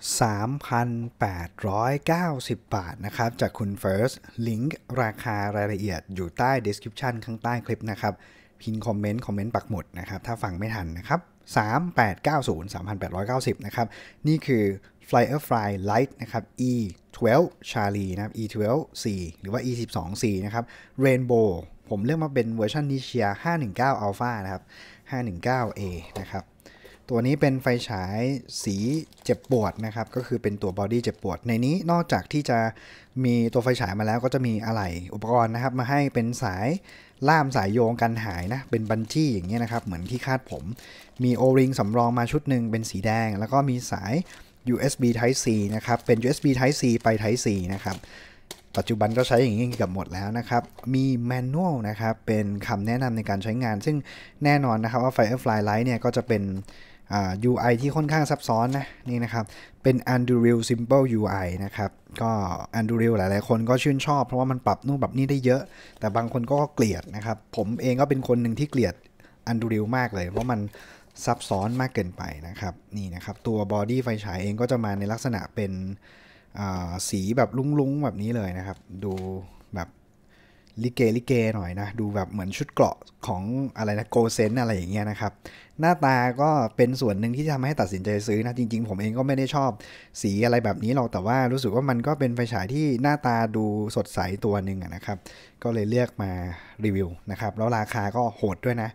3,890 บาทนะครับจากคุณ First ลิงก์ราคารายละเอียดอยู่ใต้ description ข้างใต้คลิปนะครับ พิมพ์คอมเมนต์ คอมเมนต์ปักหมุดนะครับถ้าฟังไม่ทันนะครับ3890 3,890นะครับนี่คือ Firefly Light นะครับ E12 Charlie นะครับ E12C หรือว่า E12C นะครับ Rainbow ผมเลือกมาเป็นเวอร์ชันนิเชีย519 Alpha นะครับ 519A นะครับตัวนี้เป็นไฟฉายสีเจ็บปวดนะครับ ก็คือเป็นตัวบอดี้เจ็บปวด ในนี้นอกจากที่จะมีตัวไฟฉายมาแล้ว ก็จะมีอะไหล่อุปกรณ์นะครับ มาให้เป็นสายล่ามสายโยงกันหายนะ เป็นบันจี้อย่างเงี้ยนะครับ เหมือนที่คาดผม มีโอริงสำรองมาชุดหนึ่งเป็นสีแดง แล้วก็มีสาย USB Type C นะครับ เป็น USB Type C ไป Type C นะครับ ปัจจุบันก็ใช้อย่างนี้กับหมดแล้วนะครับ มีแมนนวลนะครับ เป็นคำแนะนำในการใช้งาน ซึ่งแน่นอนนะครับ ว่า Firefly Light เนี่ยก็จะเป็น UI ที่ค่อนข้างซับซ้อนนะนี่นะครับเป็น a n d r r a l Simple UI นะครับก็ a n d r r a l หลาย ๆ คนก็ชื่นชอบ เพราะว่ามันปรับนู่นปรับนี่ได้เยอะ แต่บางคนก็เกลียดนะครับผมเองก็เป็นคนหนึ่งที่เกลียด a n d r r a l มากเลย เพราะมันซับซ้อนมากเกินไปนะครับนี่นะครับตัวบอดี้ไฟฉายเองก็จะมาในลักษณะเป็นสีแบบลุ้ง ๆ แบบนี้เลยนะครับดูลิเกลิเก หน่อยนะดูแบบเหมือนชุดเกราะของอะไรนะโกเซนอะไรอย่างเงี้ยนะครับ หน้าตาก็เป็นส่วนหนึ่งที่ทำให้ตัดสินใจซื้อนะจริงๆผมเองก็ไม่ได้ชอบสีอะไรแบบนี้หรอก แต่ว่ารู้สึกว่ามันก็เป็นไฟฉายที่หน้าตาดูสดใสตัวหนึ่งนะครับ ก็เลยเลือกมารีวิวนะครับ แล้วราคาก็โหดด้วยนะ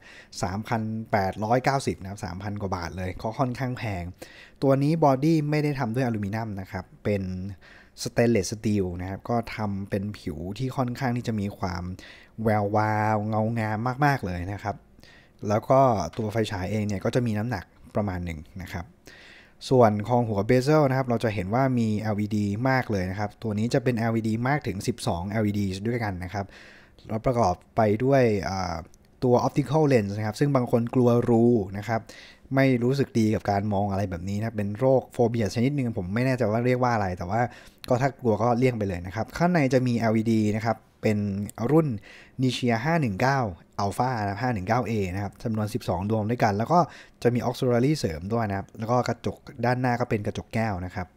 3,890นะครับ3,000กว่าบาทเลย ก็ค่อนข้างแพง ตัวนี้บอดี้ไม่ได้ทำด้วยอลูมิเนียมนะครับเป็นสเตนเลสสตีลนะครับก็ทำเป็นผิวที่ค่อนข้างที่จะมีความแวววาวเงางามมากๆเลยนะครับ แล้วก็ตัวไฟฉายเองเนี่ยก็จะมีน้ำหนักประมาณหนึ่งนะครับ ส่วนของหัวเบเซลนะครับเราจะเห็นว่ามี LED มากเลยนะครับ ตัวนี้จะเป็น LED มากถึง 12 LED ด้วยกันนะครับ เราประกอบไปด้วยตัว optical lens นะครับ ซึ่งบางคนกลัวรูนะครับไม่รู้สึกดีกับการมองอะไรแบบนี้นะ เป็นโรคโฟเบียชนิดหนึ่งผมไม่แน่ใจว่าเรียกว่าอะไร แต่ว่าก็ถ้ากลัวก็เลี่ยงไปเลยนะครับ ข้างในจะมี LED นะครับ เป็นรุ่นนิเชีย519 Alpha นะ 519A นะครับจำนวน 12 ดวงด้วยกัน แล้วก็จะมีอ u x i ล i รี่เสริมด้วยนะครับ แล้วก็กระจกด้านหน้าก็เป็นกระจกแก้วนะครับ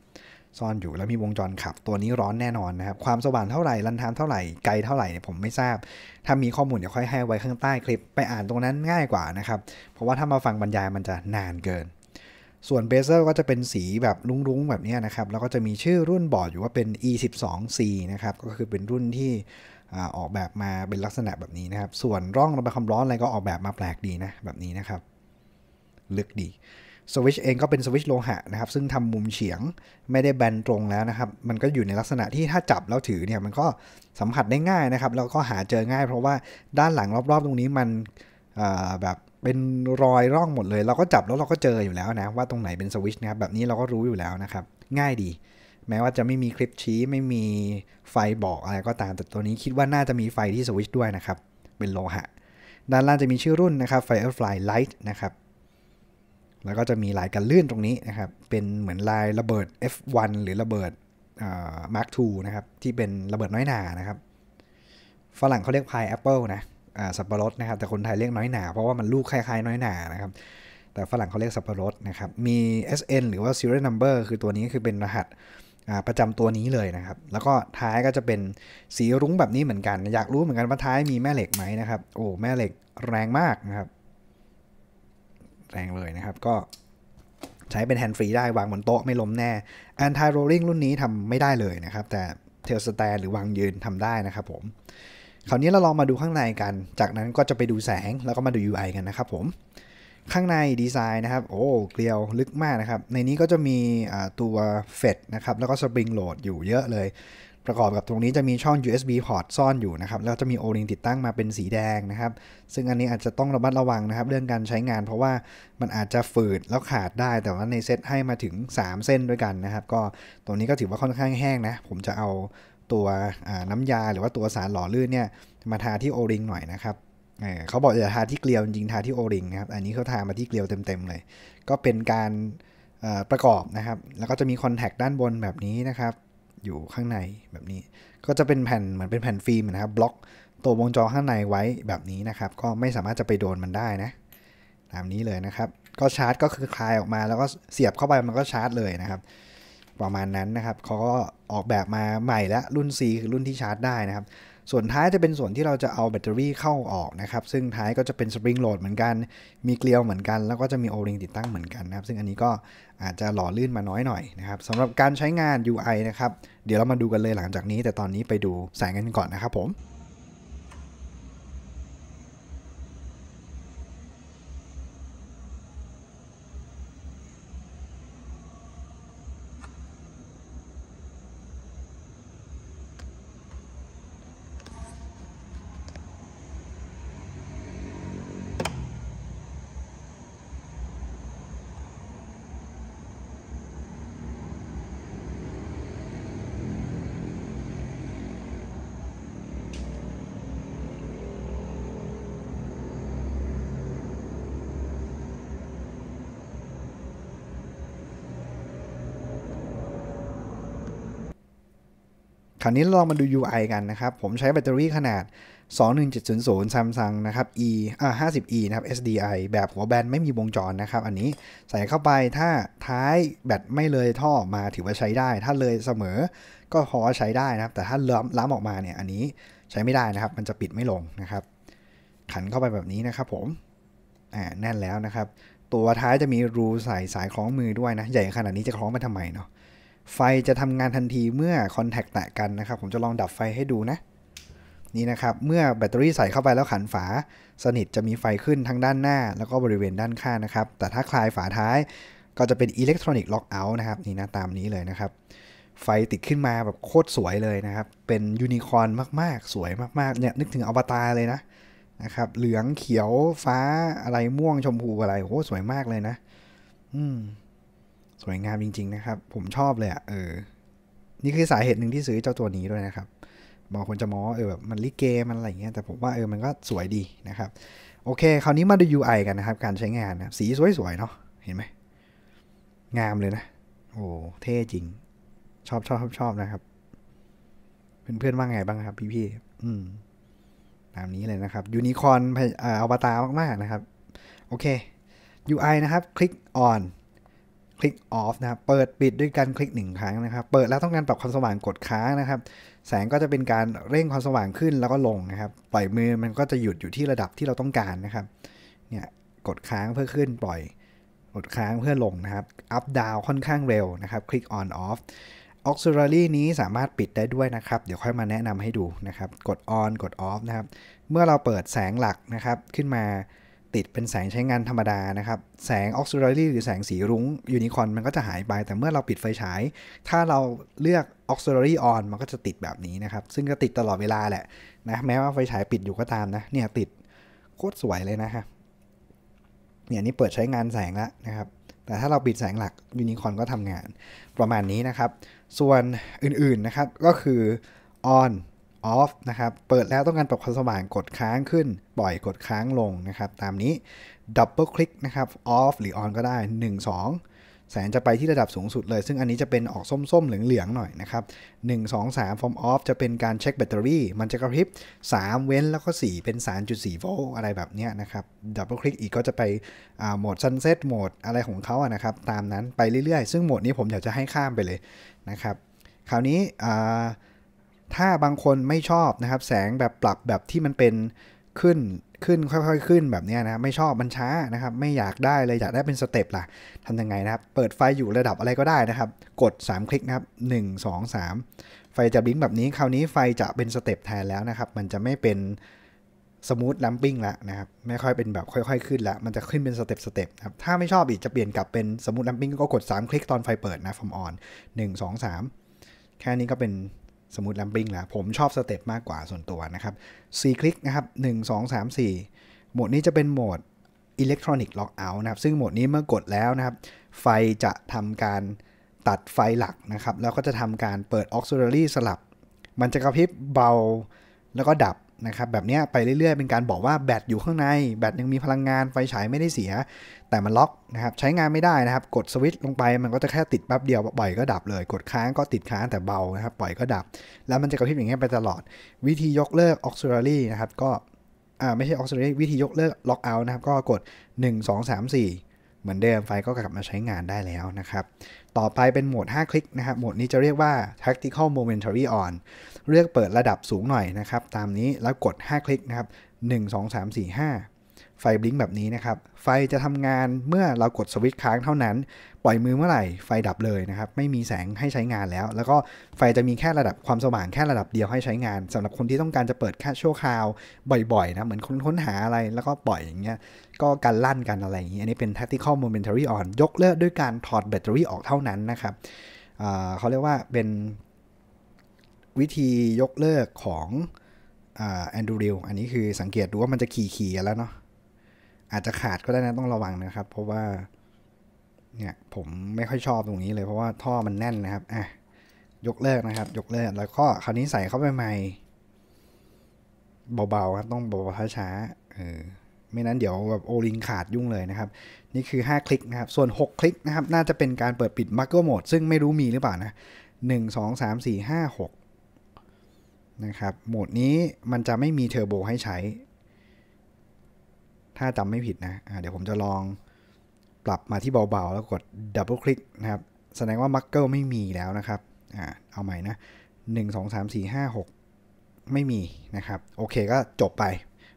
ซ่อนอยู่แล้วมีวงจรขับตัวนี้ร้อนแน่นอนนะครับความสว่างเท่าไหร่ลันททมเท่าไหร่ไกล เท่าไหร่เนี่ยผมไม่ทราบ ถ้ามีข้อมูลเดี๋ยวค่อยให้ไว้ข้างใต้คลิปไปอ่านตรงนั้นง่ายกว่านะครับเพราะว่าถ้ามาฟังบรรยายมันจะนานเกิน ส่วนเบเซอร์ก็จะเป็นสีแบบรุ้งๆแบบนี้นะครับแล้วก็จะมีชื่อรุ่นบอร์ดอยู่ว่าเป็น e12c นะครับก็คือเป็นรุ่นที่ออกแบบมาเป็นลักษณะแบบนี้นะครับส่วนร่องระบายความร้อนอะไรก็ออกแบบมาแปลกดีนะแบบนี้นะครับลึกดีสวิชเองก็เป็นสวิชโลหะนะครับซึ่งทำมุมเฉียงไม่ได้แบน ตรงแล้วนะครับ มันก็อยู่ในลักษณะที่ถ้าจับแล้วถือเนี่ยมันก็สัมผัสได้ง่ายนะครับ แล้วก็หาเจอง่าย เพราะว่าด้านหลังรอบ ๆ ตรงนี้มันแบบเป็นรอยร่องหมดเลยเราก็จับแล้วเราก็เจออยู่แล้วนะ ว่าตรงไหนเป็นสวิชนะครับแบบนี้เราก็รู้อยู่แล้วนะครับ ง่ายดี แม้ว่าจะไม่มีคลิปชี้ไม่มีไฟบอกอะไรก็ตามแต่ตัวนี้คิดว่าน่าจะมีไฟที่สวิชด้วยนะครับ เป็นโลหะ ด้านล่างจะมีชื่อรุ่นนะครับ Firefly Light นะครับแล้วก็จะมีลายกันลื่นตรงนี้นะครับ เป็นเหมือนลายระเบิด F1 หรือระเบิดมาร์ II นะครับที่เป็นระเบิดน้อยหนานะครับ ฝรั่งเขาเรียกพายแอปเปิลนะสับปะรดนะครับแต่คนไทยเรียกน้อยหนาเพราะว่ามันลูกคล้ายๆน้อยหนานะครับแต่ฝรั่งเขาเรียกสับปะรดนะครับมี SN หรือว่า serial number คือตัวนี้คือเป็นรหัสประจำตัวนี้เลยนะครับ แล้วก็ท้ายก็จะเป็นสีรุ้งแบบนี้เหมือนกัน อยากรู้เหมือนกันว่าท้ายมีแม่เหล็กไหมนะครับโอ้แม่เหล็กแรงมากนะครับแรงเลยนะครับ ก็ใช้เป็นแฮนด์ฟรีได้ วางบนโต๊ะไม่ล้มแน่แอนตี้โรลลิ่งรุ่นนี้ทำไม่ได้เลยนะครับ แต่เทลสแตนหรือวางยืนทำได้นะครับผม คราวนี้เราลองมาดูข้างในกัน จากนั้นก็จะไปดูแสงแล้วก็มาดู UI กันนะครับผม ข้างในดีไซน์นะครับ โอ้ เกลียวลึกมากนะครับ ในนี้ก็จะมีตัวเฟดนะครับ แล้วก็สปริงโหลดอยู่เยอะเลยประกอบกับตรงนี้จะมีช่อง USB port ซ่อนอยู่นะครับ แล้วจะมีโอริงติดตั้งมาเป็นสีแดงนะครับ ซึ่งอันนี้อาจจะต้องระมัดระวังนะครับ เรื่องการใช้งานเพราะว่ามันอาจจะฝืดแล้วขาดได้ แต่ว่าในเซตให้มาถึง 3 เส้นด้วยกันนะครับ ก็ตรงนี้ก็ถือว่าค่อนข้างแห้งนะ ผมจะเอาตัวน้ำยาหรือว่าตัวสารหล่อลื่นเนี่ยมาทาที่โอริงหน่อยนะครับเขาบอกจะทาที่เกลียวจริงทาที่โอริงนะครับอันนี้เขาทามาที่เกลียวเต็มๆเลยก็เป็นการประกอบนะครับ แล้วก็จะมีคอนแทคด้านบนแบบนี้นะครับอยู่ข้างในแบบนี้ ก็จะเป็นแผ่นเหมือนเป็นแผ่นฟิล์มนะครับ บล็อกตัววงจรข้างในไว้แบบนี้นะครับ ก็ไม่สามารถจะไปโดนมันได้นะ ตามนี้เลยนะครับ ก็ชาร์จก็คือคลายออกมา แล้วก็เสียบเข้าไปมันก็ชาร์จ เลยนะครับ ประมาณนั้นนะครับเขาก็ออกแบบมาใหม่แล้วรุ่น C คือรุ่นที่ชาร์จได้นะครับส่วนท้ายจะเป็นส่วนที่เราจะเอาแบตเตอรี่เข้าออกนะครับ ซึ่งท้ายก็จะเป็นสปริงโหลดเหมือนกัน มีเกลียวเหมือนกัน แล้วก็จะมีโอริงติดตั้งเหมือนกันนะครับ ซึ่งอันนี้ก็อาจจะหล่อลื่นมาน้อยหน่อยนะครับสำหรับการใช้งาน UI นะครับ เดี๋ยวเรามาดูกันเลยหลังจากนี้ แต่ตอนนี้ไปดูแสงกัน ก่อนนะครับผมาวนี้ลองมาดู UI กันนะครับ ผมใช้แบตเตอรี่ขนาด 21700 Samsung นะครับ E อ่า 50E นะครับ SDI แบบหัวแบนไม่มีวงจรนะครับ อันนี้ใส่เข้าไปถ้าท้ายแบตไม่เลยท่อมาถือว่าใช้ได้ ถ้าเลยเสมอก็พอใช้ได้นะครับ แต่ถ้าล้ำล้ำออกมาเนี่ยอันนี้ใช้ไม่ได้นะครับ มันจะปิดไม่ลงนะครับ ขันเข้าไปแบบนี้นะครับผม อ่าแน่นแล้วนะครับ ตัวท้ายจะมีรูใส่สายคล้องมือด้วยนะ ใหญ่ขนาดนี้จะคล้องไปทำไมเนาะไฟจะทำงานทันทีเมื่อคอนแทคแตะกันนะครับ ผมจะลองดับไฟให้ดูนะ นี่นะครับ เมื่อแบตเตอรี่ใส่เข้าไปแล้วขันฝา สนิทจะมีไฟขึ้นทั้งด้านหน้า แล้วก็บริเวณด้านข้างนะครับ แต่ถ้าคลายฝาท้ายก็จะเป็นอิเล็กทรอนิกส์ล็อกเอาท์นะครับ นี่นะตามนี้เลยนะครับ ไฟติดขึ้นมาแบบโคตรสวยเลยนะครับ เป็นยูนิคอร์นมากๆสวยมาก ๆ เนี่ย นึกถึงอวตารเลยนะนะครับ เหลืองเขียวฟ้าอะไรม่วงชมพูอะไรโอหสวยมากเลยนะ อืมสวยงามจริงๆนะครับผมชอบเลยอะ่ะเออ นี่คือสาเหตุหนึ่งที่ซื้อเจ้าตัวนี้ด้วยนะครับบางคนจะมองเออแบบมันลิเกมันอะไรเงี้ยแต่ผมว่าเออมันก็สวยดีนะครับ โอเค คราวนี้มาดู UI กันนะครับ การใช้งานนะสีสวยๆเนาะเห็นไหมงามเลยนะโอ้เท่จริง ชอบชอบชอบชอบนะครับเพื่อนๆว่าไงบ้างครับพี่ๆอืม ตามนี้เลยนะครับ ยูนิคอนอวตารมากๆนะครับ โอเค UI นะครับ คลิก on คลิกออฟนะครับเปิดปิดด้วยการคลิก 1 ครั้งนะครับ เปิดแล้วต้องการปรับความสว่างกดค้างนะครับ แสงก็จะเป็นการเร่งความสว่างขึ้นแล้วก็ลงนะครับ ปล่อยมือมันก็จะหยุดอยู่ที่ระดับที่เราต้องการนะครับ เนี่ย กดค้างเพื่อขึ้นปล่อย กดค้างเพื่อลงนะครับอัพดาวค่อนข้างเร็วนะครับ คลิกออนออฟออกซิลารี่นี้สามารถปิดได้ด้วยนะครับ เดี๋ยวค่อยมาแนะนำให้ดูนะครับ กดออนกดออฟนะครับ เมื่อเราเปิดแสงหลักนะครับขึ้นมาติดเป็นแสงใช้งานธรรมดานะครับแสงออกซิลลารีหรือแสงสีรุง้ง ยูนิคอนมันก็จะหายไปแต่เมื่อเราปิดไฟฉายถ้าเราเลือกออกซิลลารีออนมันก็จะติดแบบนี้นะครับ ซึ่งก็ติดตลอดเวลาแหละนะแม้ว่าไฟฉายปิดอยู่ก็ตามนะเนี่ยติดโคตรสวยเลยนะฮะเนี่ยนี่เปิดใช้งานแสงแล้วนะครับแต่ถ้าเราปิดแสงหลักยูนิคอนก็ทำงาน ประมาณนี้นะครับ ส่วนอื่นๆนะครับก็คือออน off นะครับ เปิดแล้วต้องการปรับความสว่าง กดค้างขึ้น ปล่อยกดค้างลงนะครับ ตามนี้ double click นะครับ off หรือ on ก็ได้ 1 2 แสงจะไปที่ระดับสูงสุดเลย ซึ่งอันนี้จะเป็นออกส้มๆเหลืองๆหน่อยนะครับ 1 2 3 from off จะเป็นการเช็คแบตเตอรี่ มันจะกระพริบ3เว้นแล้วก็ 4 เป็น3.4โวลต์อะไรแบบนี้นะครับ double click อีกก็จะไปโหมด sunset โหมดอะไรของเขาอะนะครับ ตามนั้นไปเรื่อยๆ ซึ่งโหมดนี้ผมอยากจะให้ข้ามไปเลยนะครับ คราวนี้ถ้าบางคนไม่ชอบนะครับแสงแบบปรับแบบที่มันเป็นขึ้นขึ้นค่อย ๆขึ้นแบบนี้นะไม่ชอบมันช้านะครับ ไม่อยากได้เลยอยากได้เป็นสเต็ปล่ะทำยังไงนะครับ เปิดไฟอยู่ระดับอะไรก็ได้นะครับ กด 3 คลิกนะครับ1 2 3 ไฟจะบลิงแบบนี้คราวนี้ไฟจะเป็นสเต็ปแทนแล้วนะครับมันจะไม่เป็นสมูทลัมปิ้งละนะครับไม่ค่อยเป็นแบบค่อย ๆ ขึ้นละมันจะขึ้นเป็นสเต็ปสเต็ปครับถ้าไม่ชอบอีกจะเปลี่ยนกลับเป็นสมูทลัมปิ้งก็กด 3 คลิกตอนไฟเปิดนะฟอร์มออน1 2 3 แค่นี้ก็เป็นสมติแลมปิ้งละผมชอบสเต็ปมากกว่าส่วนตัวนะครับ 4 คลิกนะครับ 1 2 3 4 โหมดนี้จะเป็นโหมดอิเล็กทรอนิกส์ล็อกเอาท์นะครับ ซึ่งโหมดนี้เมื่อกดแล้วนะครับ ไฟจะทำการตัดไฟหลักนะครับ แล้วก็จะทำการเปิดอ u x i l ลรี่สลับ มันจะกระพริบเบาแล้วก็ดับนะครับแบบนี้ไปเรื่อยๆเป็นการบอกว่าแบตอยู่ข้างในแบตยังมีพลังงานไฟฉายไม่ได้เสีย แต่มันล็อกนะครับใช้งานไม่ได้นะครับ กดสวิตช์ลงไปมันก็จะแค่ติดแป๊บเดียวปล่อยก็ดับเลย กดค้างก็ติดค้างแต่เบานะครับปล่อยก็ดับ แล้วมันจะกระพริบอย่างเงี้ยไปตลอดวิธียกเลิกออกซิเลอรี่นะครับก็อ่าไม่ใช่ออกซิเลอรี่วิธียกเลิกล็อกเอาท์นะครับก็กด 1 2 3 4 เหมือนเดิมไฟก็กลับมาใช้งานได้แล้วนะครับต่อไปเป็นโหมด5คลิกนะครับโหมดนี้จะเรียกว่า tactical momentary on เลือกเปิดระดับสูงหน่อยนะครับ ตามนี้แล้วกด5คลิกนะครับ1 2 3 4 5ไฟบลิงแบบนี้นะครับ ไฟจะทำงานเมื่อเรากดสวิตช์ค้างเท่านั้นปล่อยมือเมื่อไหร่ไฟดับเลยนะครับ ไม่มีแสงให้ใช้งานแล้ว แล้วก็ไฟจะมีแค่ระดับความสว่างแค่ระดับเดียวให้ใช้งานสำหรับคนที่ต้องการจะเปิดแค่ชั่วคราว บ่อยๆ นะเหมือนคนค้นหาอะไรแล้วก็ปล่อยอย่างเงี้ยก็การลั่นกันอะไรอย่างงี้อันนี้เป็น tactical momentary on ยกเลิกด้วยการถอดแบตเตอรี่ออกเท่านั้นนะครับเขาเรียกว่าเป็นวิธียกเลิกของแอนดูริลอันนี้คือสังเกตดูว่ามันจะขี่ขี่แล้วเนาะ อาจจะขาดก็ได้นะต้องระวังนะครับ เพราะว่าเนี่ยผมไม่ค่อยชอบตรงนี้ เลยเพราะว่าท่อมันแน่นนะครับอ่ะยกเลิกนะครับยกเลิก แล้วก็คราวนี้ใส่เข้าไปใหม่เบาๆครับต้องเบาๆช้าๆเออไม่นั้นเดี๋ยวแบบโอลิงขาดยุ่งเลยนะครับ นี่คือ 5 คลิกนะครับ ส่วน 6 คลิกนะครับน่าจะเป็นการเปิดปิดมักเกอร์โหมดซึ่งไม่รู้มีหรือเปล่านะ1 2 3 4 5 6นะครับ โหมดนี้มันจะไม่มีเทอร์โบให้ใช้ ถ้าจำไม่ผิดนะะเดี๋ยวผมจะลองปรับมาที่เบา ๆ แล้วกดดับเบิลคลิกนะครับ แสดงว่ามักเกิลไม่มีแล้วนะครับอเอาใหม่นะ 1 2 3 4 5 6 ไม่มีนะครับ โอเคก็จบไป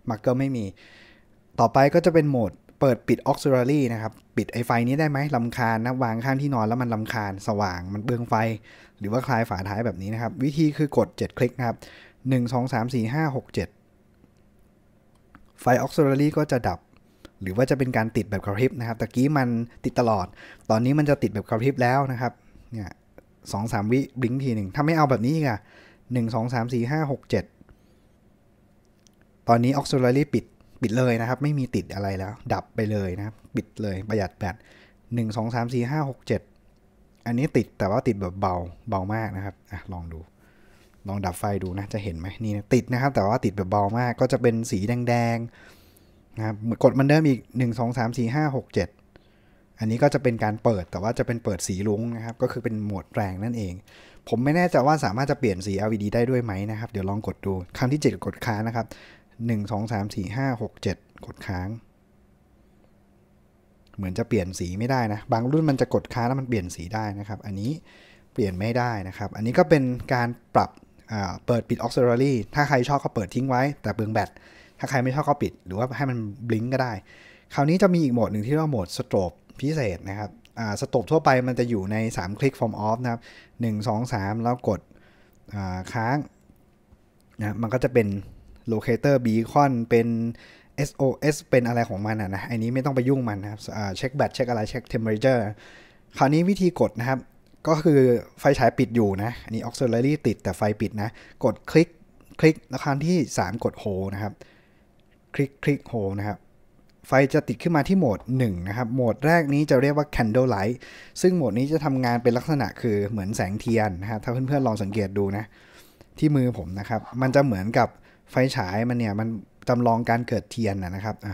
มักเกิลไม่มี ต่อไปก็จะเป็นโหมดเปิดปิดออกซิลารี่นะครับ ปิดไอไฟนี้ได้ไหมลำคาญนะ วางข้างที่นอนแล้วมันลำคาญ สว่างมันเบืองไฟ หรือว่าคลายฝาท้ายแบบนี้นะครับ วิธีคือกด 7 คลิกนะครับ 1 2 3 4 5 6 7 ไฟออกซิลารี่ก็จะดับ หรือว่าจะเป็นการติดแบบกระพริบนะครับตะกี้มันติดตลอด ตอนนี้มันจะติดแบบกระพริบแล้วนะครับเนี่ยสองสามวิบลิงทีหนึ่งถ้าไม่เอาแบบนี้อ่ะหนึ่งสองสามสี่ห้าหกเจ็ดตอนนี้ออกซิลารี่ปิดปิดเลยนะครับ ไม่มีติดอะไรแล้ว ดับไปเลยนะครับ ปิดเลยประหยัดแบตหนึ่งสองสามสี่ห้าหกเจ็ดอันนี้ติดแต่ว่าติดแบบเบาเบามากนะครับอ่ะลองดู ลองดับไฟดูนะจะเห็นไหมนี่นะติดนะครับ แต่ว่าติดแบบเบามากก็จะเป็นสีแดงๆนะครับกดมันเดิมอีกหนึ่งสองสอามี่ห้าหกเจ็ดอันนี้ก็จะเป็นการเปิดแต่ว่าจะเป็นเปิดสีลุ้งนะครับ ก็คือเป็นโหมดแรงนั่นเอง ผมไม่แน่ใจว่าสามารถจะเปลี่ยนสี LED ได้ด้วยไหมนะครับ เดี๋ยวลองกดดูคำที่ 7 กดค้างนะครับ1 2 3 4 5 6 7 กดค้าง เหมือนจะเปลี่ยนสีไม่ได้นะ บางรุ่นมันจะกดค้างแล้วมันเปลี่ยนสีได้นะครับ อันนี้เปลี่ยนไม่ได้นะครับ อันนี้ก็เป็นการปรับเปิดปิดออกซิเ l อรี่ถ้าใครชอบก็เปิดทิ้งไว้แต่เบืองแบตถ้าใครไม่ชอบก็ปิดหรือว่าให้มันบลิงก็ได้ คราวนี้จะมีอีกโหมดหนึ่งที่เรียกว่าโหมดสโตรบพิเศษนะครับสโตรบทั่วไปมันจะอยู่ใน 3 คลิกฟอร์มออฟนะครับ1 2 3 แล้วกดค้างนะมันก็จะเป็น locator beacon เป็น SOS เป็นอะไรของมันอ่ะนะอันนี้ไม่ต้องไปยุ่งมันนะครับเช็คแบตเช็คอะไรเช็ค temperature คราวนี้วิธีกดนะครับ ก็คือไฟฉายปิดอยู่นะ อันนี้ auxiliary ติดแต่ไฟปิดนะ กดคลิกคลิกแล้วครั้งที่ 3 กด hold นะครับคลิกคลิก hold นะครับ ไฟจะติดขึ้นมาที่โหมด 1 นะครับโหมดแรกนี้จะเรียกว่า candle light ซึ่งโหมดนี้จะทำงานเป็นลักษณะคือเหมือนแสงเทียนนะครับถ้าเพื่อนๆลองสังเกตดูนะที่มือผมนะครับมันจะเหมือนกับไฟฉายมันเนี่ยมันจำลองการเกิดเทียนนะครับอ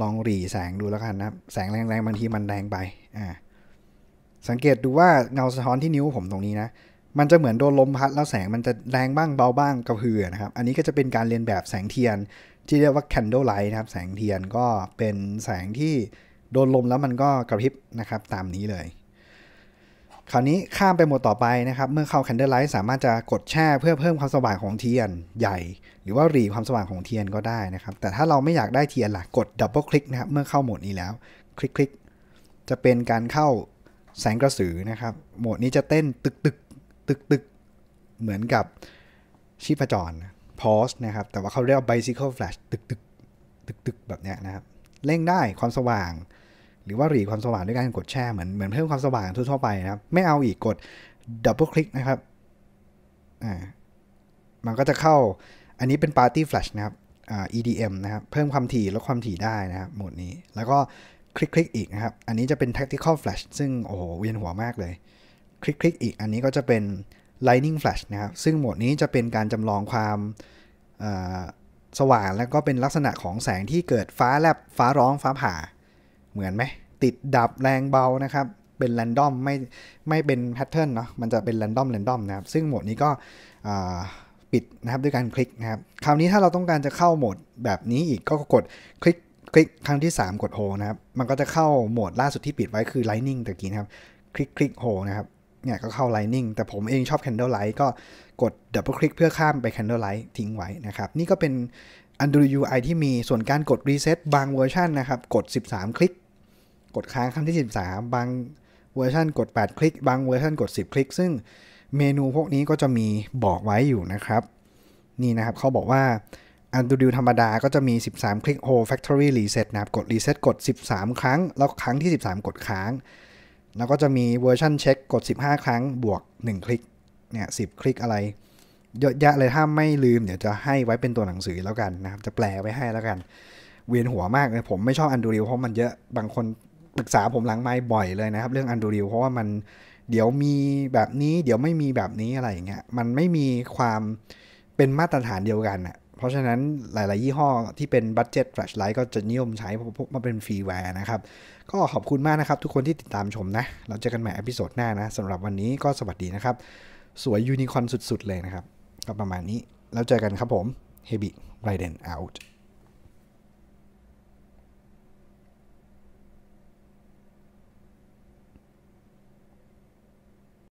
ลองหรี่แสงดูแล้วกันนะแสงแรงๆบางทีมันแรงไป สังเกตดูว่าเงาสะท้อนที่นิ้วผมตรงนี้นะ มันจะเหมือนโดนลมพัด แล้วแสงมันจะแรงบ้างเบาบ้างกระพือนะครับ อันนี้ก็จะเป็นการเรียนแบบแสงเทียน ที่เรียกว่า candle light นะครับแสงเทียนก็เป็นแสงที่โดนลมแล้วมันก็กระพริบนะครับตามนี้เลยคราวนี้ข้ามไปหมดต่อไปนะครับเมื่อเข้า c นเดอร์ไลท์สามารถจะกดแช่เพื่อเพิ่มความสว่างของเทียนใหญ่หรือว่ารีความสว่างของเทียนก็ได้นะครับ แต่ถ้าเราไม่อยากได้เทียนล่ะ กดดับเบิลคลิกนะครับเมื่อเข้าโหมดนี้แล้ว คลิกคลิกจะเป็นการเข้าแสงกระสือนะครับโหมดนี้จะเต้นตึกตึกตึกตึกเหมือนกับชีพจรพอยส์นะครับ แต่ว่าเขาเรียกว่าไบซิเคิลแฟลชตึกตึกตึกตึกแบบนี้นะครับเร่งได้ความสว่างหรือว่าหลีความสว่างด้วยการกดแช่ เหมือนเหมือนเพิ่มความสว่างทั่วไปนะครับไม่เอาอีกกดดับเบิลคลิกนะครับอ่ามันก็จะเข้าอันนี้เป็น Party Flash นะครับอ่า EDM นะครับเพิ่มความถี่ลดความถี่ได้นะครับโหมดนี้แล้วก็คลิกคลิกอีกนะครับ อันนี้จะเป็น Tactical Flash ซึ่งโอ้โหเวียนหัวมากเลย คลิกคลิกอีก อันนี้ก็จะเป็น Lightning Flash นะครับซึ่งโหมดนี้จะเป็นการจำลองความสว่างแล้วก็เป็นลักษณะของแสงที่เกิดฟ้าแลบฟ้าร้องฟ้าผ่าเหมือนไหมติดดับแรงเบานะครับ เป็นแรนดอมไม่ไม่เป็นแพทเทิร์นเนาะมันจะเป็นแรนดอมแรนดอมนะครับ ซึ่งโหมดนี้ก็ปิดนะครับด้วยการคลิกนะครับ คราวนี้ถ้าเราต้องการจะเข้าโหมดแบบนี้อีกก็กดคลิกคลิกครั้งที่ 3 กดโฮนะครับ มันก็จะเข้าโหมดล่าสุดที่ปิดไว้คือ Lightning ตะกี้นะครับ คลิกคลิกโฮนะครับเนี่ยก็เข้า Lightning แต่ผมเองชอบ Candlelight ก็กดดับเบิลคลิกเพื่อข้ามไป Candlelight ทิ้งไว้นะครับนี่ก็เป็น Android UI ที่มีส่วนการกดรีเซ็ตบางเวอร์ชันนะครับกด 13 คลิกกดค้างครั้ง ที่ 13 บางเวอร์ชันกด 8คลิกบางเวอร์ชันกด 10 คลิก ซึ่งเมนูพวกนี้ก็จะมีบอกไว้อยู่นะครับ นี่นะครับเขาบอกว่าอันดูดิวธรรมดาก็จะมี 13 คลิกโฮ o l ค factory reset นะครับกด reset กด 13 ครั้ง แล้วครั้งที่ 13 กดค้าง แล้วก็จะมีเวอร์ชันเช็คกด 15 ครั้งบวก1คลิกเนี่ยสิคลิกอะไรเยอะแยะเลยถ้าไม่ลืม เดี๋ยวจะให้ไว้เป็นตัวหนังสือแล้วกันนะครับจะแปลไว้ให้แล้วกัน เวียนหัวมากเลยผมไม่ชอบอันดูดิวเพราะมันเยอะบางคนปรึกษาผมหลังไม้บ่อยเลยนะครับ เรื่องอันดูริวเพราะว่ามันเดี๋ยวมีแบบนี้ เดี๋ยวไม่มีแบบนี้อะไรอย่างเงี้ยมันไม่มีความเป็นมาตรฐานเดียวกันอะเพราะฉะนั้นหลาย ๆ ยี่ห้อที่เป็นบัตเจ็ตแฟลชไลท์ก็จะนิยมใช้เพรวกมันเป็นฟรีแวร์นะครับก็ขอบคุณมากนะครับ ทุกคนที่ติดตามชมนะเราเจอกันใหม่อพิโซดหน้านะสำหรับวันนี้ก็สวัสดีนะครับสวยยูนิคอนสุด ๆ เลยนะครับก็ประมาณนี้แล้วเจอกันครับผมเฮบิไรเดนเอาท์